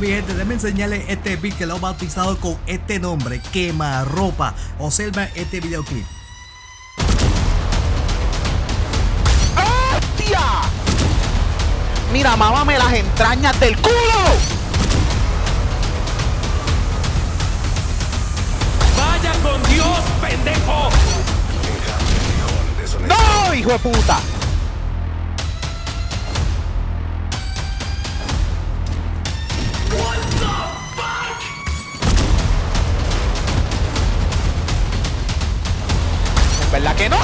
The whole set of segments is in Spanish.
mi gente, déjenme enseñarles este beat que lo he bautizado con este nombre, quema ropa, Observa este videoclip. ¡Hostia! Mira, me las entrañas del culo. Vaya con Dios, pendejo. ¡No, hijo de puta! ¿verdad que no?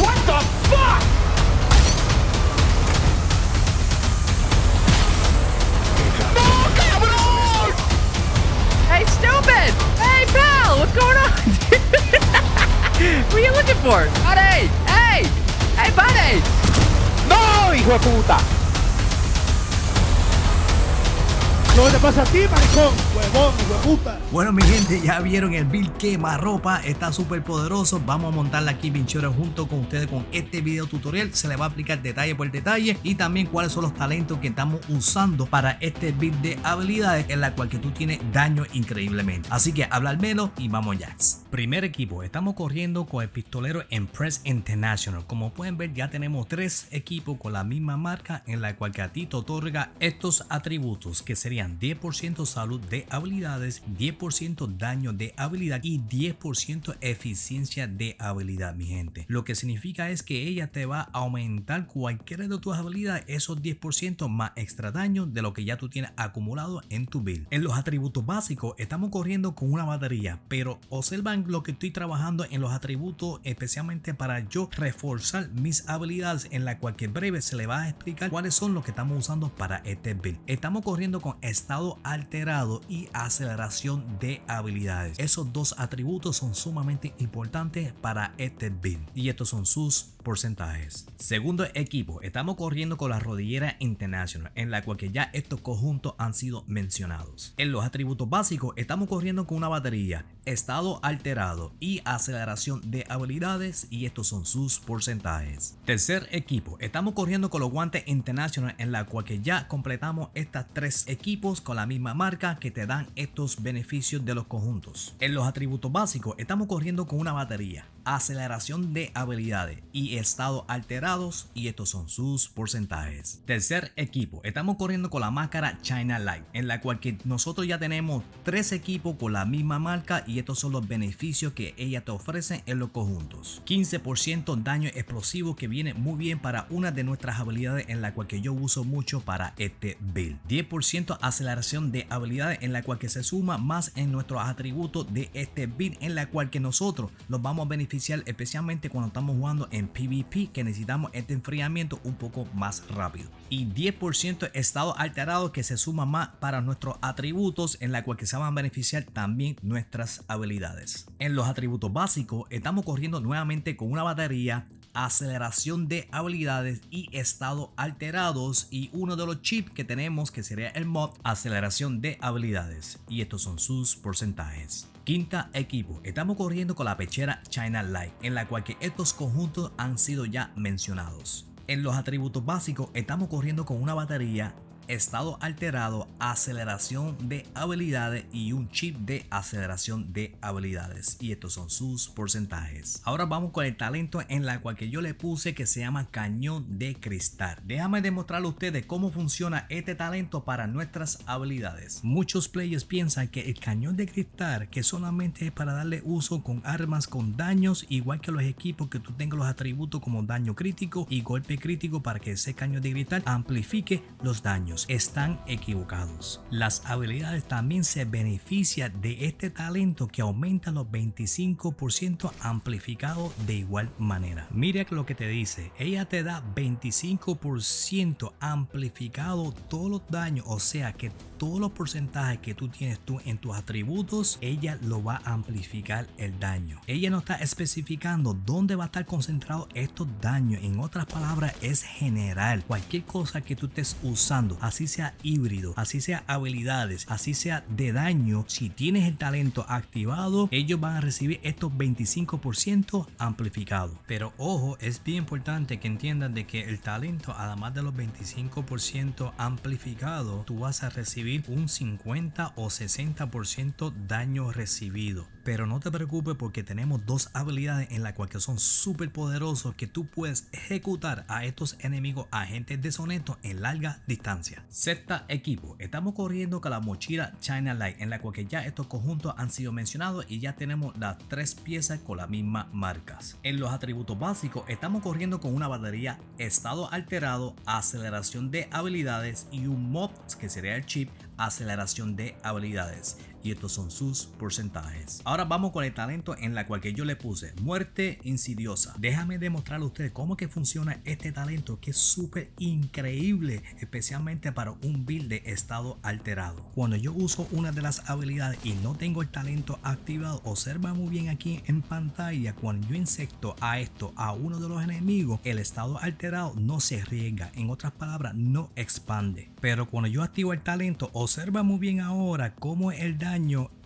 What the fuck? No, cabrón! Hey, stupid! Hey, pal, what's going on? what are you looking for? Buddy! Hey! Hey, buddy! No, hijo de puta! ¿Qué te pasa a ti, maricón? Huevón, hijo de puta. Bueno mi gente, ya vieron el build ropa, está súper poderoso, vamos a montarla aquí Vinchero junto con ustedes con este video tutorial, se le va a aplicar detalle por detalle y también cuáles son los talentos que estamos usando para este build de habilidades en la cual que tú tienes daño increíblemente. Así que habla al menos y vamos ya. Primer equipo, estamos corriendo con el pistolero en Press International, como pueden ver ya tenemos tres equipos con la misma marca en la cual que a ti te otorga estos atributos que serían 10% salud de habilidades, 10% ciento daño de habilidad y 10% eficiencia de habilidad, mi gente. Lo que significa es que ella te va a aumentar cualquiera de tus habilidades esos 10% más extra daño de lo que ya tú tienes acumulado en tu build. En los atributos básicos estamos corriendo con una batería, pero observan lo que estoy trabajando en los atributos especialmente para yo reforzar mis habilidades en la cual que breve se le va a explicar cuáles son los que estamos usando para este build. Estamos corriendo con estado alterado y aceleración de habilidades. Esos dos atributos son sumamente importantes para este build y estos son sus porcentajes. Segundo equipo, estamos corriendo con la rodillera International en la cual que ya estos conjuntos han sido mencionados. En los atributos básicos estamos corriendo con una batería, estado alterado y aceleración de habilidades y estos son sus porcentajes. Tercer equipo, estamos corriendo con los guantes International en la cual que ya completamos estas tres equipos con la misma marca que te dan estos beneficios de los conjuntos. En los atributos básicos estamos corriendo con una batería, aceleración de habilidades y estado alterados y estos son sus porcentajes. Tercer equipo, estamos corriendo con la máscara China Light en la cual que nosotros ya tenemos tres equipos con la misma marca y estos son los beneficios que ella te ofrece en los conjuntos. 15% daño explosivo que viene muy bien para una de nuestras habilidades en la cual que yo uso mucho para este build. 10% aceleración de habilidades en la cual que se suma más en nuestros atributos de este build en la cual que nosotros los vamos a beneficiar especialmente cuando estamos jugando en PvP, que necesitamos este enfriamiento un poco más rápido. Y 10% estado alterado que se suma más para nuestros atributos, en la cual que se van a beneficiar también nuestras habilidades. En los atributos básicos, estamos corriendo nuevamente con una batería, aceleración de habilidades y estado alterados y uno de los chips que tenemos que sería el mod aceleración de habilidades y estos son sus porcentajes. Quinta equipo, estamos corriendo con la pechera China Light en la cual que estos conjuntos han sido ya mencionados. En los atributos básicos estamos corriendo con una batería estado alterado, aceleración de habilidades y un chip de aceleración de habilidades. Y estos son sus porcentajes. Ahora vamos con el talento en la cual que yo le puse que se llama cañón de cristal. Déjame demostrarle a ustedes cómo funciona este talento para nuestras habilidades. Muchos players piensan que el cañón de cristal que solamente es para darle uso con armas con daños igual que los equipos que tú tengas los atributos como daño crítico y golpe crítico para que ese cañón de cristal amplifique los daños están equivocados. Las habilidades también se beneficia de este talento que aumenta los 25% amplificado de igual manera. Mira lo que te dice, ella te da 25% amplificado todos los daños, o sea que todos los porcentajes que tú tienes tú en tus atributos, ella lo va a amplificar el daño. Ella no está especificando dónde va a estar concentrado estos daños. En otras palabras, es general. Cualquier cosa que tú estés usando, así sea híbrido, así sea habilidades, así sea de daño, si tienes el talento activado, ellos van a recibir estos 25% amplificado. Pero ojo, es bien importante que entiendan de que el talento, además de los 25% amplificado, tú vas a recibir un 50 o 60% daño recibido. Pero no te preocupes porque tenemos dos habilidades en las cuales que son súper poderosos que tú puedes ejecutar a estos enemigos agentes deshonestos en larga distancia. Sexta equipo, estamos corriendo con la mochila China Light en la cual que ya estos conjuntos han sido mencionados y ya tenemos las tres piezas con las mismas marcas. En los atributos básicos estamos corriendo con una batería estado alterado, aceleración de habilidades y un mod que sería el chip aceleración de habilidades estos son sus porcentajes. Ahora vamos con el talento en la cual que yo le puse muerte insidiosa. Déjame demostrarle a ustedes cómo que funciona este talento que es súper increíble, especialmente para un build de estado alterado. Cuando yo uso una de las habilidades y no tengo el talento activado, observa muy bien aquí en pantalla cuando yo insecto a esto a uno de los enemigos, el estado alterado no se riega, en otras palabras no expande. Pero cuando yo activo el talento, observa muy bien ahora cómo el daño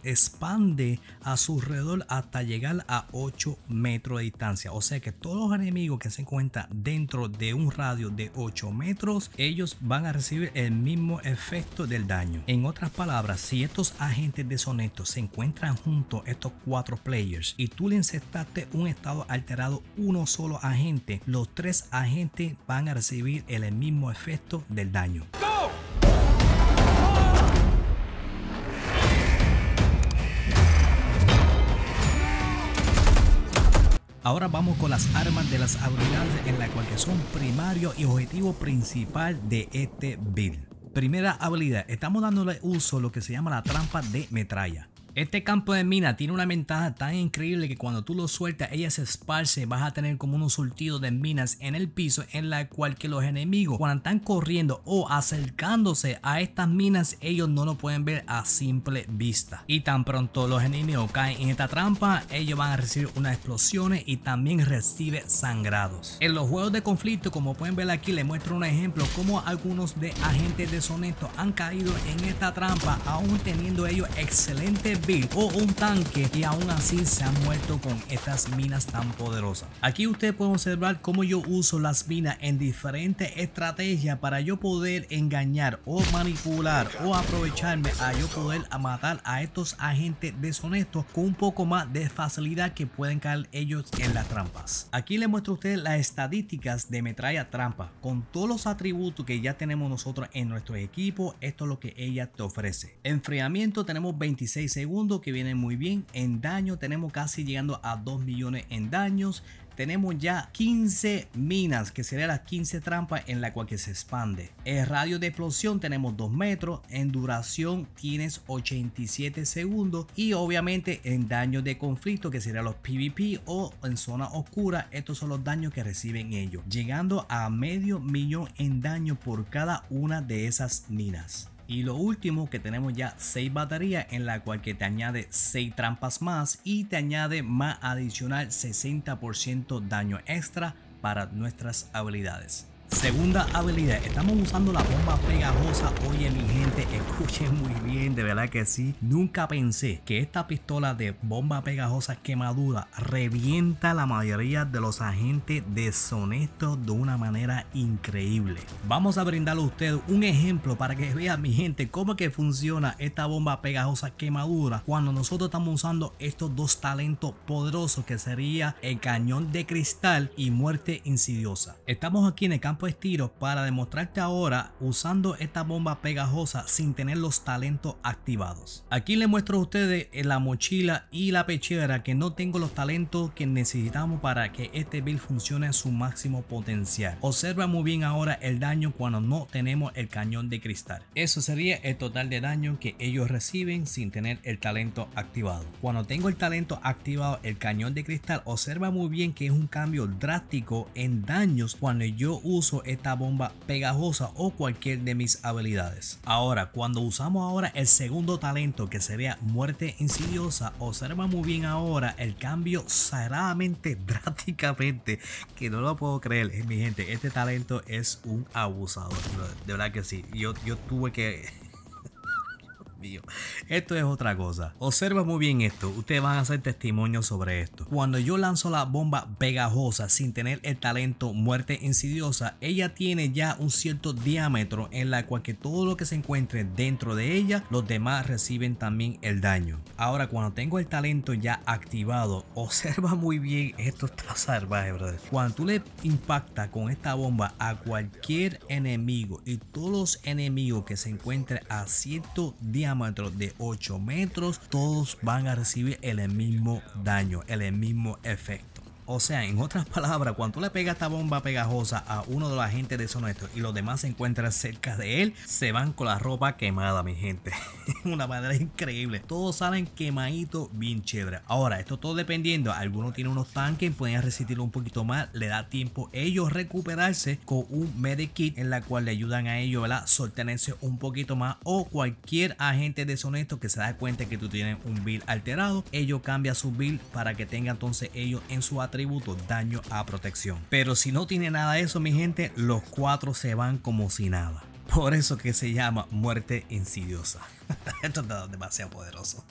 expande a su alrededor hasta llegar a 8 metros de distancia. O sea que todos los enemigos que se encuentran dentro de un radio de 8 metros, ellos van a recibir el mismo efecto del daño. En otras palabras, si estos agentes deshonestos se encuentran juntos, estos cuatro players, y tú le insertaste un estado alterado uno solo agente, los tres agentes van a recibir el mismo efecto del daño. Ahora vamos con las armas de las habilidades en la cual que son primario y objetivo principal de este build. Primera habilidad, estamos dándole uso a lo que se llama la trampa de metralla. Este campo de mina tiene una ventaja tan increíble que cuando tú lo sueltas ella se esparce, Y vas a tener como unos surtido de minas en el piso en la cual que los enemigos cuando están corriendo o acercándose a estas minas ellos no lo pueden ver a simple vista. Y tan pronto los enemigos caen en esta trampa ellos van a recibir unas explosiones y también reciben sangrados. En los juegos de conflicto como pueden ver aquí les muestro un ejemplo como algunos de agentes deshonestos han caído en esta trampa aún teniendo ellos excelente o un tanque y aún así se han muerto con estas minas tan poderosas. Aquí ustedes pueden observar cómo yo uso las minas en diferentes estrategias para yo poder engañar o manipular o aprovecharme a yo poder matar a estos agentes deshonestos con un poco más de facilidad que pueden caer ellos en las trampas. Aquí les muestro a usted las estadísticas de metralla trampa con todos los atributos que ya tenemos nosotros en nuestro equipo. Esto es lo que ella te ofrece. Enfriamiento tenemos 26 segundos que viene muy bien. En daño tenemos casi llegando a 2 millones en daños. Tenemos ya 15 minas, que serían las 15 trampas en la cual que se expande. El radio de explosión tenemos 2 metros, en duración tienes 87 segundos y obviamente en daño de conflicto, que serían los PvP o en zona oscura, estos son los daños que reciben ellos, llegando a medio millón en daño por cada una de esas minas. Y lo último que tenemos ya 6 baterías en la cual que te añade 6 trampas más y te añade más adicional 60% daño extra para nuestras habilidades. Segunda habilidad, estamos usando la bomba pegajosa. Oye, mi gente, escuchen muy bien, de verdad que sí. Nunca pensé que esta pistola de bomba pegajosa quemadura revienta la mayoría de los agentes deshonestos de una manera increíble. Vamos a brindarle a ustedes un ejemplo para que vean, mi gente, cómo que funciona esta bomba pegajosa quemadura cuando nosotros estamos usando estos dos talentos poderosos que sería el cañón de cristal y muerte insidiosa. Estamos aquí en el campo pues para demostrarte ahora usando esta bomba pegajosa sin tener los talentos activados. Aquí les muestro a ustedes eh, la mochila y la pechera que no tengo los talentos que necesitamos para que este build funcione a su máximo potencial. Observa muy bien ahora el daño cuando no tenemos el cañón de cristal. Eso sería el total de daño que ellos reciben sin tener el talento activado. Cuando tengo el talento activado el cañón de cristal, observa muy bien que es un cambio drástico en daños cuando yo uso esta bomba pegajosa o cualquier de mis habilidades. Ahora, cuando usamos ahora el segundo talento que sería muerte insidiosa, observa muy bien ahora el cambio sagradamente, drásticamente, que no lo puedo creer, eh, mi gente, este talento es un abusador, de verdad que sí, yo, yo tuve que esto es otra cosa. Observa muy bien esto. Ustedes van a hacer testimonio sobre esto. Cuando yo lanzo la bomba pegajosa sin tener el talento muerte insidiosa, ella tiene ya un cierto diámetro en la cual que todo lo que se encuentre dentro de ella, los demás reciben también el daño. Ahora, cuando tengo el talento ya activado, observa muy bien. Esto está salvaje, brother. Cuando tú le impactas con esta bomba a cualquier enemigo y todos los enemigos que se encuentren a cierto diámetro, de 8 metros, todos van a recibir el mismo daño, el mismo efecto. O sea, en otras palabras, cuando le pega esta bomba pegajosa a uno de los agentes deshonestos y los demás se encuentran cerca de él, se van con la ropa quemada, mi gente. Una manera increíble. Todos salen quemaditos, bien chévere. Ahora, esto todo dependiendo. Algunos tienen unos tanques, pueden resistirlo un poquito más. Le da tiempo ellos recuperarse con un medikit en la cual le ayudan a ellos, ¿verdad? Sostenerse un poquito más. O cualquier agente deshonesto que se da cuenta que tú tienes un build alterado, ellos cambian su build para que tenga entonces ellos en su atributo daño a protección. Pero si no tiene nada de eso mi gente, los cuatro se van como si nada. Por eso que se llama muerte insidiosa. Esto está demasiado poderoso.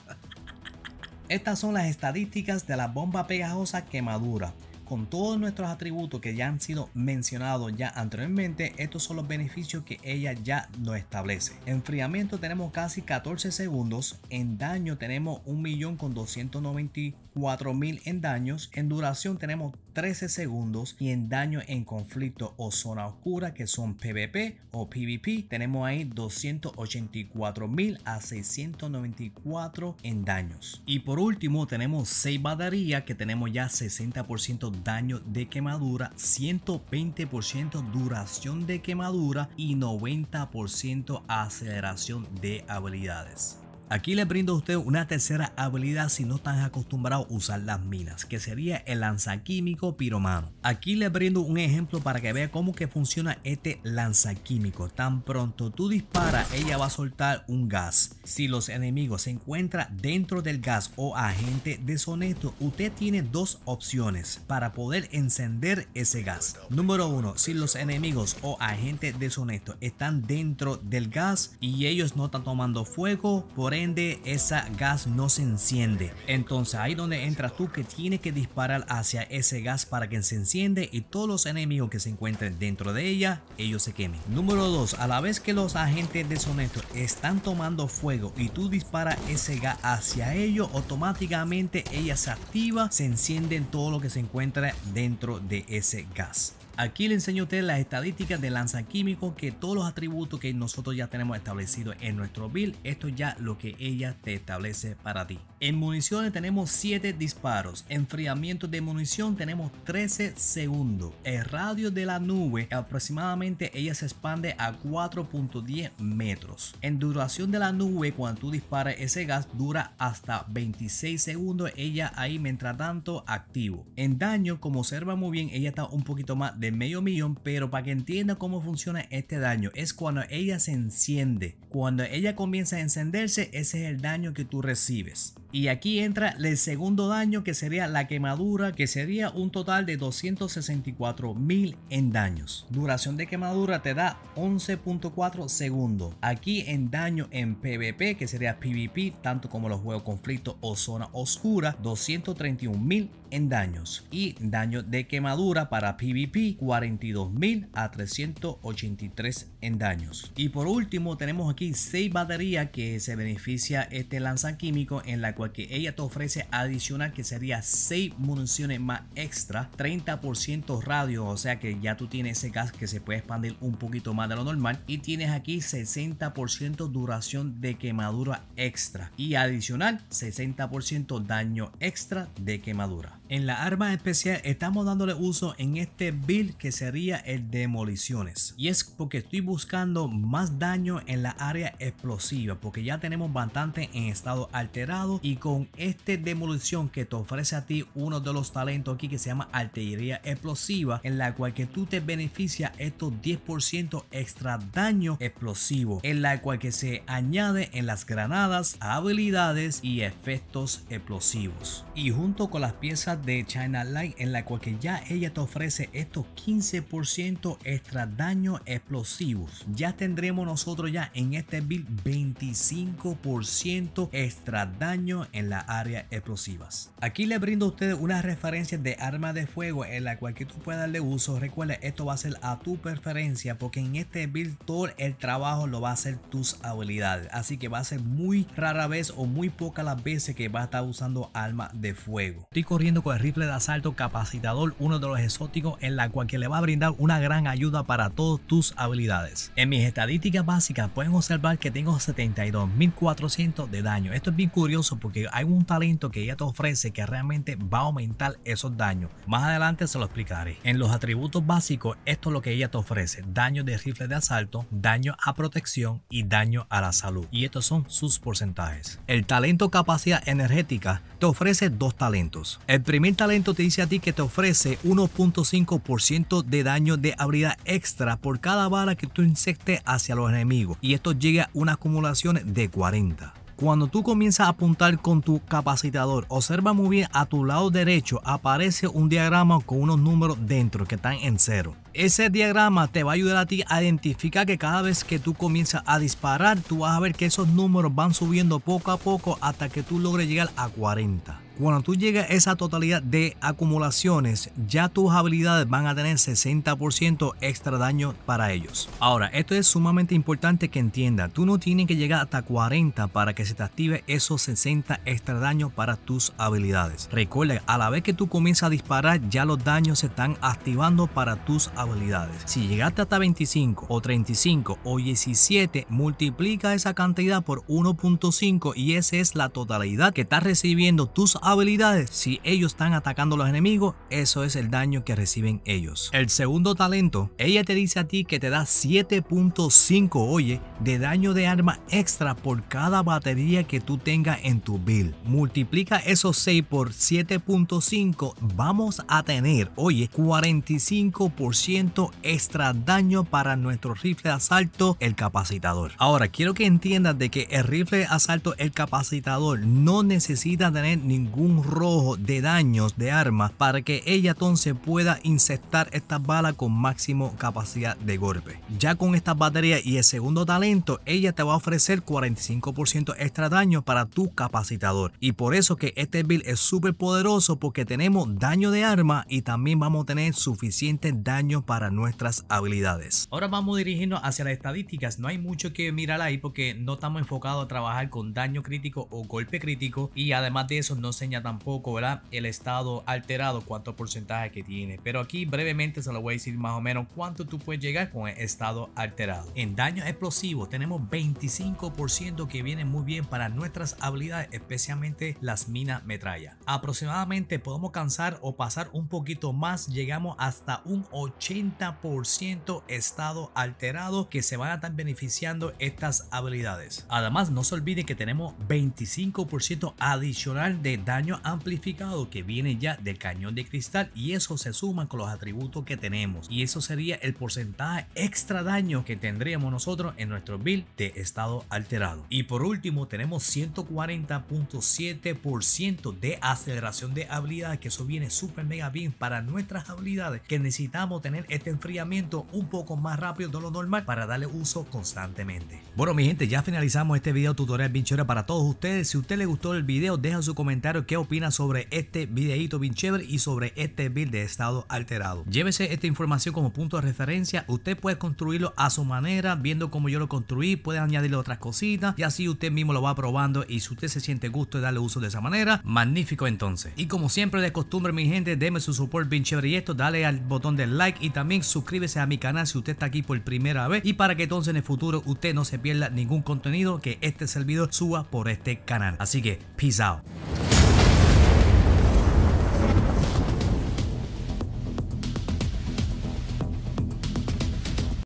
Estas son las estadísticas de la bomba pegajosa quemadura con todos nuestros atributos que ya han sido mencionados ya anteriormente, estos son los beneficios que ella ya nos establece. Enfriamiento tenemos casi 14 segundos, en daño tenemos 1.294.000 en daños, en duración tenemos 13 segundos y en daño en conflicto o zona oscura que son PvP o PvP tenemos ahí 284.000 a 694 en daños. Y por último tenemos 6 baterías que tenemos ya 60% daño de quemadura, 120% duración de quemadura y 90% aceleración de habilidades. Aquí le brindo a usted una tercera habilidad si no están acostumbrados a usar las minas, que sería el lanzaquímico piromano. Aquí le brindo un ejemplo para que vea cómo que funciona este lanzaquímico. Tan pronto tú disparas, ella va a soltar un gas. Si los enemigos se encuentran dentro del gas o agente deshonesto, usted tiene dos opciones para poder encender ese gas. Número uno, si los enemigos o agentes deshonesto están dentro del gas y ellos no están tomando fuego, por de esa gas no se enciende. Entonces ahí donde entras tú que tiene que disparar hacia ese gas para que se enciende y todos los enemigos que se encuentren dentro de ella, ellos se quemen. Número 2. A la vez que los agentes de deshonestos están tomando fuego y tú disparas ese gas hacia ellos, automáticamente ella se activa, se encienden todo lo que se encuentra dentro de ese gas. Aquí le enseño a ustedes las estadísticas de lanza químico que todos los atributos que nosotros ya tenemos establecidos en nuestro build, esto es ya lo que ella te establece para ti. En municiones tenemos 7 disparos, enfriamiento de munición tenemos 13 segundos, el radio de la nube aproximadamente ella se expande a 4.10 metros. En duración de la nube cuando tú disparas ese gas dura hasta 26 segundos, ella ahí mientras tanto activo. En daño como observa muy bien ella está un poquito más de medio millón, pero para que entienda cómo funciona este daño, es cuando ella se enciende. Cuando ella comienza a encenderse, ese es el daño que tú recibes. Y aquí entra el segundo daño que sería la quemadura, que sería un total de 264 mil en daños. Duración de quemadura te da 11.4 segundos. Aquí en daño en PvP, que sería PvP, tanto como los juegos conflicto o zona oscura, 231 mil en daños. Y daño de quemadura para PvP, 42 mil a 383 en daños. Y por último tenemos aquí 6 baterías que se beneficia este químico en la porque ella te ofrece adicional que sería 6 municiones más extra, 30% radio, o sea que ya tú tienes ese gas que se puede expandir un poquito más de lo normal y tienes aquí 60% duración de quemadura extra y adicional 60% daño extra de quemadura. En la arma especial estamos dándole uso en este build que sería el demoliciones. Y es porque estoy buscando más daño en la área explosiva porque ya tenemos bastante en estado alterado y con este demolición que te ofrece a ti uno de los talentos aquí que se llama artillería explosiva en la cual que tú te beneficia estos 10% extra daño explosivo en la cual que se añade en las granadas, habilidades y efectos explosivos. Y junto con las piezas de China Light en la cual que ya ella te ofrece estos 15% extra daño explosivos. Ya tendremos nosotros ya en este build 25% extra daño en la área explosivas. Aquí les brindo a ustedes unas referencias de armas de fuego en la cual que tú puedas darle uso. Recuerda, esto va a ser a tu preferencia porque en este build todo el trabajo lo va a hacer tus habilidades. Así que va a ser muy rara vez o muy pocas las veces que va a estar usando arma de fuego. Estoy corriendo con rifle de asalto capacitador, uno de los exóticos en la cual que le va a brindar una gran ayuda para todas tus habilidades. En mis estadísticas básicas pueden observar que tengo 72.400 de daño. Esto es bien curioso porque hay un talento que ella te ofrece que realmente va a aumentar esos daños. Más adelante se lo explicaré. En los atributos básicos, esto es lo que ella te ofrece. Daño de rifle de asalto, daño a protección y daño a la salud. Y estos son sus porcentajes. El talento capacidad energética te ofrece dos talentos. El Primer Talento te dice a ti que te ofrece 1.5% de daño de habilidad extra por cada bala que tú insectes hacia los enemigos y esto llega a una acumulación de 40. Cuando tú comienzas a apuntar con tu capacitador, observa muy bien a tu lado derecho aparece un diagrama con unos números dentro que están en cero. Ese diagrama te va a ayudar a ti a identificar que cada vez que tú comienzas a disparar, tú vas a ver que esos números van subiendo poco a poco hasta que tú logres llegar a 40 cuando tú llegas a esa totalidad de acumulaciones, ya tus habilidades van a tener 60% extra daño para ellos. Ahora, esto es sumamente importante que entiendas. Tú no tienes que llegar hasta 40 para que se te active esos 60 extra daño para tus habilidades. Recuerda, a la vez que tú comienzas a disparar, ya los daños se están activando para tus habilidades. Si llegaste hasta 25 o 35 o 17, multiplica esa cantidad por 1.5 y esa es la totalidad que estás recibiendo tus habilidades, si ellos están atacando a los enemigos, eso es el daño que reciben ellos. El segundo talento, ella te dice a ti que te da 7.5 oye de daño de arma extra por cada batería que tú tengas en tu build. Multiplica esos 6 por 7.5, vamos a tener, oye, 45% extra daño para nuestro rifle de asalto, el capacitador. Ahora, quiero que entiendas de que el rifle de asalto, el capacitador, no necesita tener ningún rojo de daños de armas para que ella entonces pueda insertar esta balas con máximo capacidad de golpe. Ya con estas baterías y el segundo talento, ella te va a ofrecer 45% extra daño para tu capacitador. Y por eso que este build es súper poderoso porque tenemos daño de arma y también vamos a tener suficiente daño para nuestras habilidades. Ahora vamos dirigiendo hacia las estadísticas. No hay mucho que mirar ahí porque no estamos enfocados a trabajar con daño crítico o golpe crítico y además de eso no se tampoco, ¿verdad? El estado alterado, cuánto porcentaje que tiene. Pero aquí brevemente se lo voy a decir más o menos cuánto tú puedes llegar con el estado alterado. En daño explosivo. tenemos 25% que viene muy bien para nuestras habilidades, especialmente las minas metralla. Aproximadamente podemos cansar o pasar un poquito más, llegamos hasta un 80% estado alterado que se van a estar beneficiando estas habilidades. Además, no se olvide que tenemos 25% adicional de daño daño amplificado que viene ya del cañón de cristal y eso se suma con los atributos que tenemos y eso sería el porcentaje extra daño que tendríamos nosotros en nuestro build de estado alterado. Y por último tenemos 140.7% de aceleración de habilidad que eso viene súper mega bien para nuestras habilidades que necesitamos tener este enfriamiento un poco más rápido de lo normal para darle uso constantemente. Bueno mi gente ya finalizamos este video tutorial bien para todos ustedes. Si usted le gustó el video deja su comentario qué opina sobre este videito bien chévere y sobre este build de estado alterado. Llévese esta información como punto de referencia. Usted puede construirlo a su manera, viendo cómo yo lo construí, puede añadirle otras cositas y así usted mismo lo va probando y si usted se siente gusto de darle uso de esa manera, magnífico entonces. Y como siempre de costumbre mi gente, deme su support bien chévere y esto, dale al botón del like y también suscríbese a mi canal si usted está aquí por primera vez y para que entonces en el futuro usted no se pierda ningún contenido que este servidor suba por este canal. Así que, peace out.